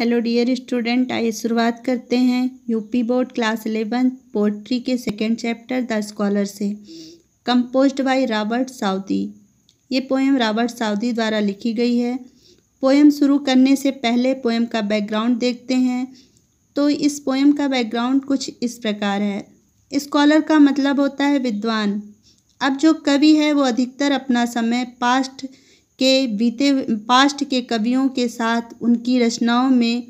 hello dear student आइए शुरुआत करते हैं UP board class eleventh poetry के सेकेंड चैप्टर द स्कॉलर से कंपोज्ड बाय रॉबर्ट साउदी ये पोएम रॉबर्ट साउदी द्वारा लिखी गई है पोएम शुरू करने से पहले पोएम का बैकग्राउंड देखते हैं तो इस पोएम का बैकग्राउंड कुछ इस प्रकार है इस्कॉलर का मतलब होता है विद्वान अब जो कवि है वो अधिकतर अपना समय पास्ट के बीते पास्ट के कवियों के साथ उनकी रचनाओं में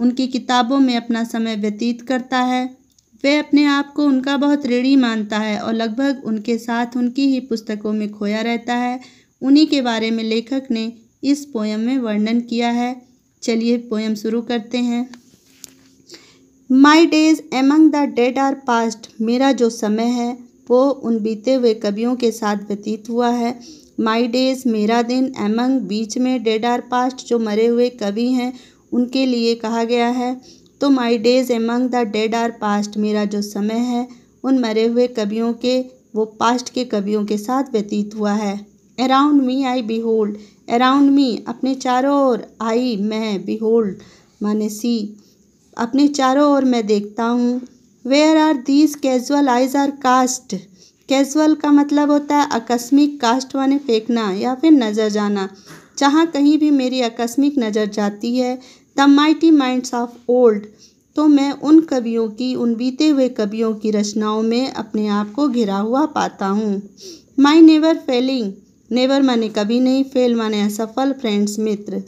उनकी किताबों में अपना समय व्यतीत करता है वह अपने आप को उनका बहुत ऋणी मानता है और लगभग उनके साथ उनकी ही पुस्तकों में खोया रहता है उन्हीं के बारे में लेखक ने इस पोयम में वर्णन किया है चलिए पोयम शुरू करते हैं my days among the dead are past मेरा जो समय है वो उन बीते हुए कवियों के साथ व्यतीत हुआ है माई डेज मेरा दिन एमंग बीच में डेड आर पास्ट जो मरे हुए कवि हैं उनके लिए कहा गया है तो my days among the dead are past मेरा जो समय है उन मरे हुए कवियों के वो पास्ट के कवियों के साथ व्यतीत हुआ है around me I behold around me अपने चारों ओर आई मैं बिहोल्ड माने सी अपने चारों ओर मैं देखता हूँ where are these casual eyes are cast casual का मतलब होता है आकस्मिक कास्ट वाने फेंकना या फिर नज़र जाना जहाँ कहीं भी मेरी आकस्मिक नज़र जाती है the mighty minds of old तो मैं उन कवियों की उन बीते हुए कवियों की रचनाओं में अपने आप को घिरा हुआ पाता हूँ माई नेवर फेलिंग नेवर माने कभी नहीं फेल माने असफल फ्रेंड्स मित्र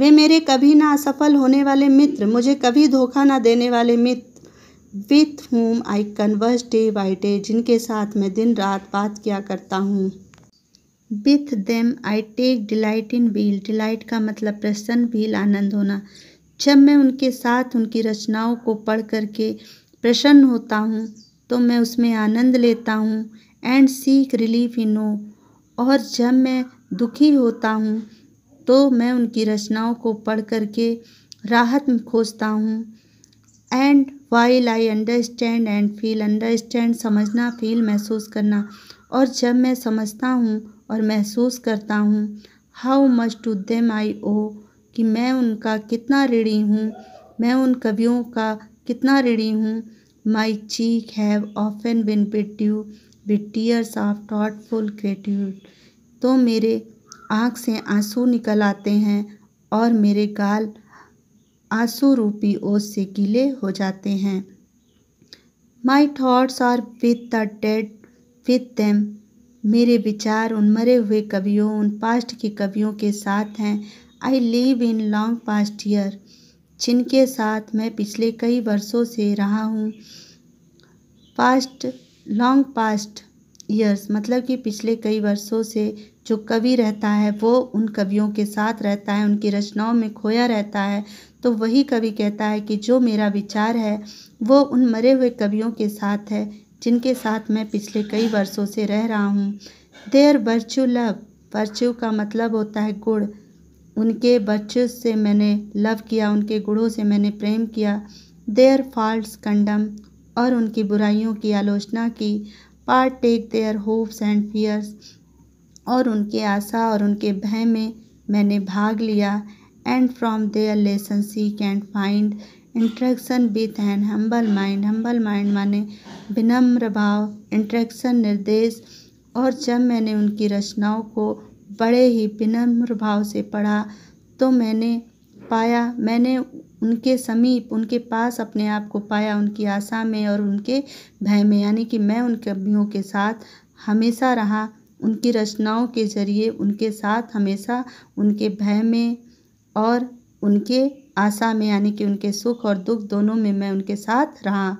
वे मेरे कभी ना असफल होने वाले मित्र मुझे कभी धोखा ना देने वाले मित्र with whom I converse day by day जिनके साथ मैं दिन रात बात किया करता हूँ with them I take delight in weal delight का मतलब प्रसन्न व्हील आनंद होना जब मैं उनके साथ उनकी रचनाओं को पढ़ करके प्रसन्न होता हूँ तो मैं उसमें आनंद लेता हूँ एंड सीख रिलीफ इन नो और जब मैं दुखी होता हूँ तो मैं उनकी रचनाओं को पढ़ करके राहत खोजता हूँ and while I understand and feel understand समझना फील महसूस करना और जब मैं समझता हूँ और महसूस करता हूँ how much to them I owe कि मैं उनका कितना ऋणी हूँ मैं उन कवियों का कितना ऋणी हूँ my cheek have often been you with tears of thoughtful gratitude तो मेरे आँख से आंसू निकल आते हैं और मेरे गाल आंसू रूपी ओस से गीले हो जाते हैं my thoughts are with the dead with them मेरे विचार उन मरे हुए कवियों उन पास्ट के कवियों के साथ हैं I live in long past year जिनके साथ मैं पिछले कई वर्षों से रहा हूँ पास्ट लॉन्ग पास्ट ईयर्स मतलब कि पिछले कई वर्षों से जो कवि रहता है वो उन कवियों के साथ रहता है उनकी रचनाओं में खोया रहता है तो वही कवि कहता है कि जो मेरा विचार है वो उन मरे हुए कवियों के साथ है जिनके साथ मैं पिछले कई वर्षों से रह रहा हूँ देर वर्च्यू लव वर्च्यू का मतलब होता है गुड़ उनके बच्चों से मैंने लव किया उनके गुड़ों से मैंने प्रेम किया देयर फॉल्ट कंडम और उनकी बुराइयों की आलोचना की partake their hopes and fears और उनके आशा और उनके भय में मैंने भाग लिया and from their lesson seek and find instruction with an humble mind humble mind माने विनम्र भाव इंट्रैक्शन निर्देश और जब मैंने उनकी रचनाओं को बड़े ही विनम्र भाव से पढ़ा तो मैंने पाया मैंने उनके समीप उनके पास अपने आप को पाया उनकी आशा में और उनके भय में यानी कि मैं उन कवियों के साथ हमेशा रहा उनकी रचनाओं के जरिए उनके साथ हमेशा उनके भय में और उनके आशा में यानी कि उनके सुख और दुख दोनों में मैं उनके साथ रहा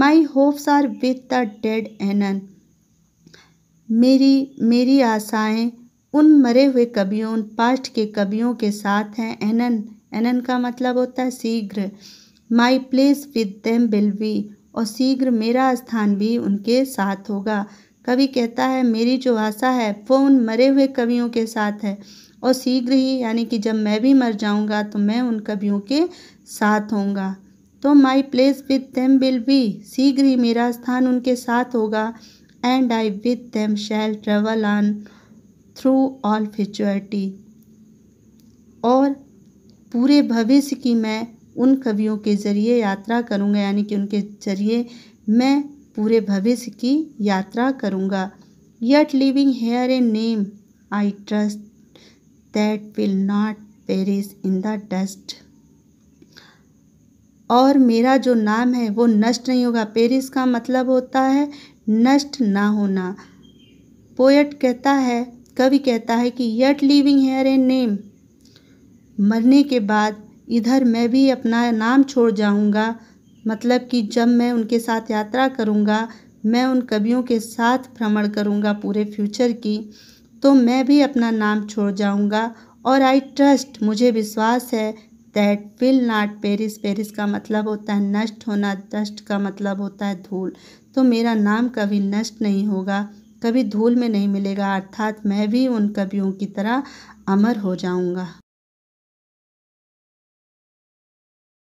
my hopes are with the dead anon मेरी मेरी आशाएं उन मरे हुए कवियों उन पास्ट के कवियों के साथ हैं एनन एनन का मतलब होता है शीघ्र my place with them will be और शीघ्र मेरा स्थान भी उनके साथ होगा कवि कहता है मेरी जो आशा है वो उन मरे हुए कवियों के साथ है और शीघ्र ही यानी कि जब मैं भी मर जाऊंगा तो मैं उन कवियों के साथ होऊंगा तो my place with them will be शीघ्र ही मेरा स्थान उनके साथ होगा and I with them shall travel on through all futurity और पूरे भविष्य की मैं उन कवियों के ज़रिए यात्रा करूँगा यानी कि उनके ज़रिए मैं पूरे भविष्य की यात्रा करूँगा yet living here a name I trust that will not perish in the dust और मेरा जो नाम है वो नष्ट नहीं होगा पेरिस का मतलब होता है नष्ट ना होना पोएट कहता है कवि कहता है कि yet living here a name मरने के बाद इधर मैं भी अपना नाम छोड़ जाऊँगा मतलब कि जब मैं उनके साथ यात्रा करूँगा मैं उन कवियों के साथ भ्रमण करूँगा पूरे फ्यूचर की तो मैं भी अपना नाम छोड़ जाऊँगा और आई ट्रस्ट मुझे विश्वास है that will not perish perish का मतलब होता है नष्ट होना दस्ट का मतलब होता है धूल तो मेरा नाम कभी नष्ट नहीं होगा कभी धूल में नहीं मिलेगा अर्थात मैं भी उन कवियों की तरह अमर हो जाऊँगा